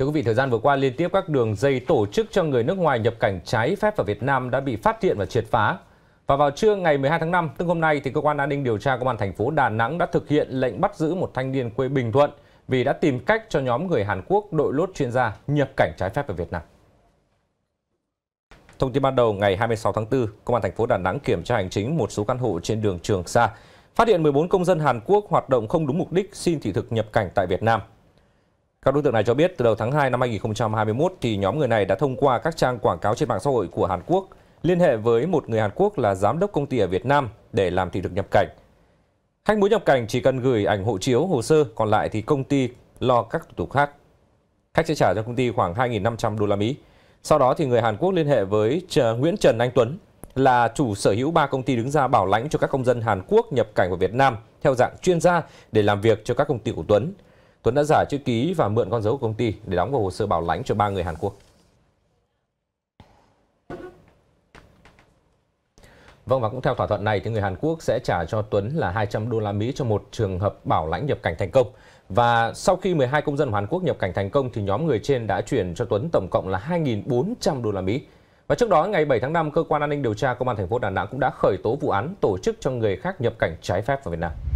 Thưa quý vị, thời gian vừa qua liên tiếp các đường dây tổ chức cho người nước ngoài nhập cảnh trái phép vào Việt Nam đã bị phát hiện và triệt phá. Và vào trưa ngày 12 tháng 5, tức hôm nay, thì cơ quan an ninh điều tra công an thành phố Đà Nẵng đã thực hiện lệnh bắt giữ một thanh niên quê Bình Thuận vì đã tìm cách cho nhóm người Hàn Quốc đội lốt chuyên gia nhập cảnh trái phép vào Việt Nam. Thông tin ban đầu ngày 26 tháng 4, công an thành phố Đà Nẵng kiểm tra hành chính một số căn hộ trên đường Trường Sa, phát hiện 14 công dân Hàn Quốc hoạt động không đúng mục đích xin thị thực nhập cảnh tại Việt Nam. Các đối tượng này cho biết từ đầu tháng 2 năm 2021 thì nhóm người này đã thông qua các trang quảng cáo trên mạng xã hội của Hàn Quốc liên hệ với một người Hàn Quốc là giám đốc công ty ở Việt Nam để làm thị thực nhập cảnh. Khách muốn nhập cảnh chỉ cần gửi ảnh hộ chiếu, hồ sơ, còn lại thì công ty lo các thủ tục khác. Khách sẽ trả cho công ty khoảng 2.500 đô la Mỹ. Sau đó thì người Hàn Quốc liên hệ với Nguyễn Trần Anh Tuấn là chủ sở hữu ba công ty đứng ra bảo lãnh cho các công dân Hàn Quốc nhập cảnh vào Việt Nam theo dạng chuyên gia để làm việc cho các công ty của Tuấn. Tuấn đã giả chữ ký và mượn con dấu của công ty để đóng vào hồ sơ bảo lãnh cho ba người Hàn Quốc. Vâng và cũng theo thỏa thuận này thì người Hàn Quốc sẽ trả cho Tuấn là 200 đô la Mỹ cho một trường hợp bảo lãnh nhập cảnh thành công. Và sau khi 12 công dân Hàn Quốc nhập cảnh thành công thì nhóm người trên đã chuyển cho Tuấn tổng cộng là 2.400 đô la Mỹ. Và trước đó ngày 7 tháng 5, cơ quan an ninh điều tra công an thành phố Đà Nẵng cũng đã khởi tố vụ án tổ chức cho người khác nhập cảnh trái phép vào Việt Nam.